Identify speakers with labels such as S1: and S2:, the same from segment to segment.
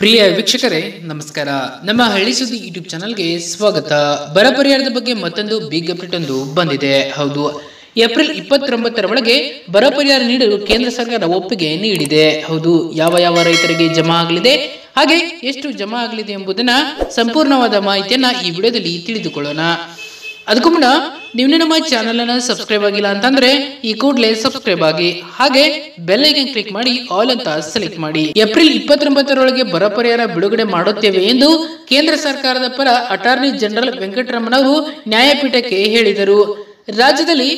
S1: ಪ್ರಿಯ ವೀಕ್ಷಕರೇ ನಮಸ್ಕಾರ ನಮ್ಮ ಹಳ್ಳಿ ಸುದ್ದಿ ಯೂಟ್ಯೂಬ್ ಚಾನಲ್ಗೆ ಸ್ವಾಗತ ಬರ ಪರಿಹಾರದ ಬಗ್ಗೆ ಮತ್ತೊಂದು ಬಿಗ್ ಅಪ್ಡೇಟ್ ಒಂದು ಬಂದಿದೆ ಹೌದು ಏಪ್ರಿಲ್ ಇಪ್ಪತ್ತೊಂಬತ್ತರ ಒಳಗೆ ಬರ ಪರಿಹಾರ ನೀಡಲು ಕೇಂದ್ರ ಸರ್ಕಾರ ಒಪ್ಪಿಗೆ ನೀಡಿದೆ ಹೌದು ಯಾವ ಯಾವ ರೈತರಿಗೆ ಜಮಾ ಆಗಲಿದೆ ಹಾಗೆ ಎಷ್ಟು ಜಮಾ ಆಗಲಿದೆ ಎಂಬುದನ್ನ ಸಂಪೂರ್ಣವಾದ ಮಾಹಿತಿಯನ್ನ ಈ ವಿಡಿಯೋದಲ್ಲಿ ತಿಳಿದುಕೊಳ್ಳೋಣ ಅದಕ್ಕೂ ಮುನ್ನ ನೀವು ನಮ್ಮ ಚಾನೆಲ್ ಅನ್ನ ಸಬ್ಸ್ಕ್ರೈಬ್ ಆಗಿಲ್ಲ ಅಂತಂದ್ರೆ ಈ ಕೂಡಲೇ ಸಬ್ಸ್ಕ್ರೈಬ್ ಆಗಿ ಹಾಗೆ ಬೆಲ್ ಐಕನ್ ಕ್ಲಿಕ್ ಮಾಡಿ ಆಲ್ ಅಂತ ಸೆಲೆಕ್ಟ್ ಮಾಡಿ ಏಪ್ರಿಲ್ ಇಪ್ಪತ್ತೊಂಬತ್ತರೊಳಗೆ ಬರ ಪರಿಹಾರ ಬಿಡುಗಡೆ ಮಾಡುತ್ತೇವೆ ಎಂದು ಕೇಂದ್ರ ಸರ್ಕಾರದ ಪರ ಅಟಾರ್ನಿ ಜನರಲ್ ವೆಂಕಟರಮಣ ಅವರು ನ್ಯಾಯಪೀಠಕ್ಕೆ ಹೇಳಿದರು ರಾಜ್ಯದಲ್ಲಿ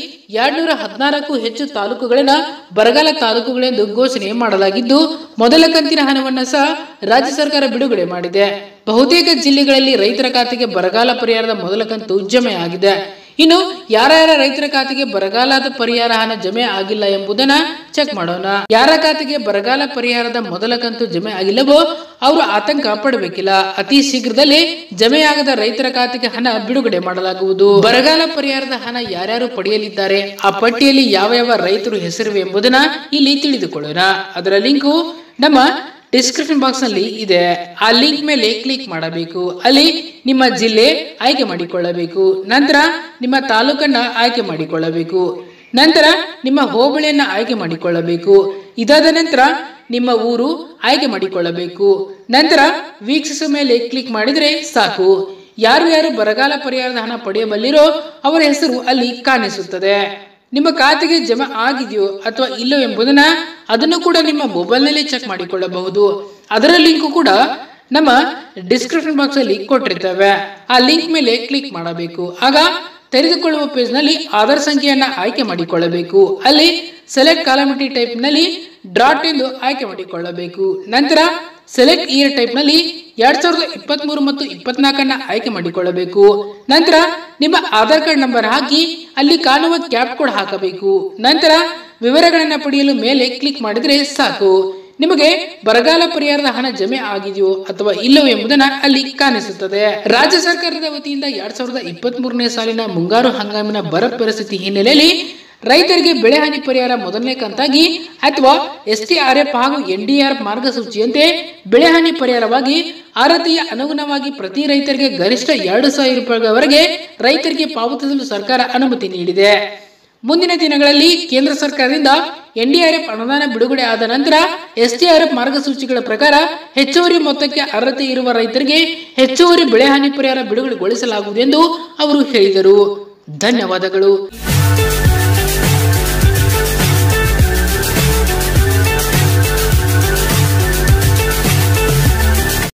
S1: ಎರಡ್ನೂರ ಹದಿನಾಲ್ಕು ಹೆಚ್ಚು ತಾಲೂಕುಗಳನ್ನ ಬರಗಾಲ ತಾಲೂಕುಗಳೆಂದು ಘೋಷಣೆ ಮಾಡಲಾಗಿದ್ದು ಮೊದಲ ಕಂತಿನ ಹಣವನ್ನ ಸಹ ರಾಜ್ಯ ಸರ್ಕಾರ ಬಿಡುಗಡೆ ಮಾಡಿದೆ ಬಹುತೇಕ ಜಿಲ್ಲೆಗಳಲ್ಲಿ ರೈತರ ಖಾತೆಗೆ ಬರಗಾಲ ಪರಿಹಾರದ ಮೊದಲ ಕಂತು ಜಮೆ ಆಗಿದೆ ಇನ್ನು ಯಾರ್ಯಾರ ರೈತರ ಖಾತೆಗೆ ಬರಗಾಲದ ಪರಿಹಾರ ಹಣ ಜಮೆ ಆಗಿಲ್ಲ ಎಂಬುದನ್ನ ಚೆಕ್ ಮಾಡೋಣ ಯಾರ ಖಾತೆಗೆ ಬರಗಾಲ ಪರಿಹಾರದ ಮೊದಲ ಕಂತು ಜಮೆ ಆಗಿಲ್ಲವೋ ಅವರು ಆತಂಕ ಪಡಬೇಕಿಲ್ಲ ಅತಿ ಶೀಘ್ರದಲ್ಲಿ ಜಮೆಯಾಗದ ರೈತರ ಖಾತೆಗೆ ಹಣ ಬಿಡುಗಡೆ ಮಾಡಲಾಗುವುದು ಬರಗಾಲ ಪರಿಹಾರದ ಹಣ ಯಾರ್ಯಾರು ಪಡೆಯಲಿದ್ದಾರೆ ಆ ಪಟ್ಟಿಯಲ್ಲಿ ಯಾವ ಯಾವ ರೈತರು ಹೆಸರು ಎಂಬುದನ್ನ ಇಲ್ಲಿ ತಿಳಿದುಕೊಳ್ಳೋಣ ಅದರ ಲಿಂಕು ನಮ್ಮ ಡಿಸ್ಕ್ರಿಪ್ಷನ್ ಬಾಕ್ಸ್ ನಲ್ಲಿ ಇದೆ ಆ ಲಿಂಕ್ ಮೇಲೆ ಕ್ಲಿಕ್ ಮಾಡಬೇಕು ಅಲ್ಲಿ ನಿಮ್ಮ ಜಿಲ್ಲೆ ಆಯ್ಕೆ ಮಾಡಿಕೊಳ್ಳಬೇಕು ನಂತರ ನಿಮ್ಮ ತಾಲೂಕನ್ನ ಆಯ್ಕೆ ಮಾಡಿಕೊಳ್ಳಬೇಕು ನಂತರ ನಿಮ್ಮ ಹೋಬಳಿಯನ್ನು ಆಯ್ಕೆ ಮಾಡಿಕೊಳ್ಳಬೇಕು ಇದಾದ ನಂತರ ನಿಮ್ಮ ಊರು ಆಯ್ಕೆ ಮಾಡಿಕೊಳ್ಳಬೇಕು ನಂತರ ವೀಕ್ಷಿಸುವ ಮೇಲೆ ಕ್ಲಿಕ್ ಮಾಡಿದರೆ ಸಾಕು ಯಾರು ಯಾರು ಬರಗಾಲ ಪರಿಹಾರದ ಹಣ ಪಡೆಯಬಲ್ಲಿರೋ ಅವರ ಹೆಸರು ಅಲ್ಲಿ ಕಾಣಿಸುತ್ತದೆ ನಿಮ್ಮ ಖಾತೆಗೆ ಜಮಾ ಆಗಿದೆಯೋ ಅಥವಾ ಇಲ್ಲೋ ಎಂಬುದನ್ನ ಅದನ್ನು ಕೂಡ ನಿಮ್ಮ ಮೊಬೈಲ್ನಲ್ಲಿ ಚೆಕ್ ಮಾಡಿಕೊಳ್ಳಬಹುದು ಅದರ ಲಿಂಕ್ ಕೂಡ ನಮ್ಮ ಡಿಸ್ಕ್ರಿಪ್ಷನ್ ಬಾಕ್ಸ್ ಅಲ್ಲಿ ಕೊಟ್ಟಿರ್ತವೆ ಆ ಲಿಂಕ್ ಮೇಲೆ ಕ್ಲಿಕ್ ಮಾಡಬೇಕು ಆಗ ತೆರೆದುಕೊಳ್ಳುವ ಪೇಜ್ ನಲ್ಲಿ ಆಧಾರ್ ಸಂಖ್ಯೆಯನ್ನ ಆಯ್ಕೆ ಮಾಡಿಕೊಳ್ಳಬೇಕು ಅಲ್ಲಿ ಸೆಲೆಕ್ಟ್ ಕಾಲಮಿಟಿ ಟೈಪ್ ನಲ್ಲಿ ಡ್ರಾಟ್ ಎಂದು ಆಯ್ಕೆ ಮಾಡಿಕೊಳ್ಳಬೇಕು ನಂತರ ಸೆಲೆಕ್ಟ್ ಇಯರ್ ಟೈಪ್ ನಲ್ಲಿ ಎರಡ್ ಸಾವಿರದ ಇಪ್ಪತ್ತ್ಮೂರು ಮತ್ತು ಇಪ್ಪತ್ನಾಲ್ಕನ್ನ ಆಯ್ಕೆ ಮಾಡಿಕೊಳ್ಳಬೇಕು ನಂತರ ನಿಮ್ಮ ಆಧಾರ್ ಕಾರ್ಡ್ ನಂಬರ್ ಹಾಕಿ ಅಲ್ಲಿ ಕಾಣುವ ಕ್ಯಾಪ್ ಕೋಡ್ ಹಾಕಬೇಕು ನಂತರ ವಿವರಗಳನ್ನು ಪಡೆಯಲು ಮೇಲೆ ಕ್ಲಿಕ್ ಮಾಡಿದ್ರೆ ಸಾಕು ನಿಮಗೆ ಬರಗಾಲ ಪರಿಹಾರದ ಹಣ ಜಮೆ ಆಗಿದೆಯೋ ಅಥವಾ ಇಲ್ಲವೋ ಎಂಬುದನ್ನು ಅಲ್ಲಿ ಕಾಣಿಸುತ್ತದೆ ರಾಜ್ಯ ಸರ್ಕಾರದ ವತಿಯಿಂದ ಎರಡ್ ಸಾವಿರದ ಇಪ್ಪತ್ತ್ ಮೂರನೇ ಸಾಲಿನ ಮುಂಗಾರು ಹಂಗಾಮಿನ ಬರ ಪರಿಸ್ಥಿತಿ ಹಿನ್ನೆಲೆಯಲ್ಲಿ ರೈತರಿಗೆ ಬೆಳೆ ಹಾನಿ ಪರಿಹಾರ ಮೊದಲನೇ ಕಂತಾಗಿ ಅಥವಾ ಎಸ್ಟಿಆರ್ಎಫ್ ಹಾಗೂ ಎನ್ಡಿಆರ್ಎಫ್ ಮಾರ್ಗಸೂಚಿಯಂತೆ ಬೆಳೆ ಹಾನಿ ಪರಿಹಾರವಾಗಿ ಅರ್ಹತೆಯ ಅನುಗುಣವಾಗಿ ಪ್ರತಿ ರೈತರಿಗೆ ಗರಿಷ್ಠ ಎರಡು ಸಾವಿರ ರೂಪಾಯಿವರೆಗೆ ರೈತರಿಗೆ ಪಾವತಿಸಲು ಸರ್ಕಾರ ಅನುಮತಿ ನೀಡಿದೆ ಮುಂದಿನ ದಿನಗಳಲ್ಲಿ ಕೇಂದ್ರ ಸರ್ಕಾರದಿಂದ ಎನ್ಡಿಆರ್ಎಫ್ ಅನುದಾನ ಬಿಡುಗಡೆ ಆದ ನಂತರ ಎಸ್ಟಿಆರ್ಎಫ್ ಮಾರ್ಗಸೂಚಿಗಳ ಪ್ರಕಾರ ಹೆಚ್ಚುವರಿ ಮೊತ್ತಕ್ಕೆ ಅರ್ಹತೆ ಇರುವ ರೈತರಿಗೆ ಹೆಚ್ಚುವರಿ ಬೆಳೆ ಹಾನಿ ಪರಿಹಾರ ಬಿಡುಗಡೆಗೊಳಿಸಲಾಗುವುದು ಎಂದು ಅವರು ಹೇಳಿದರು ಧನ್ಯವಾದಗಳು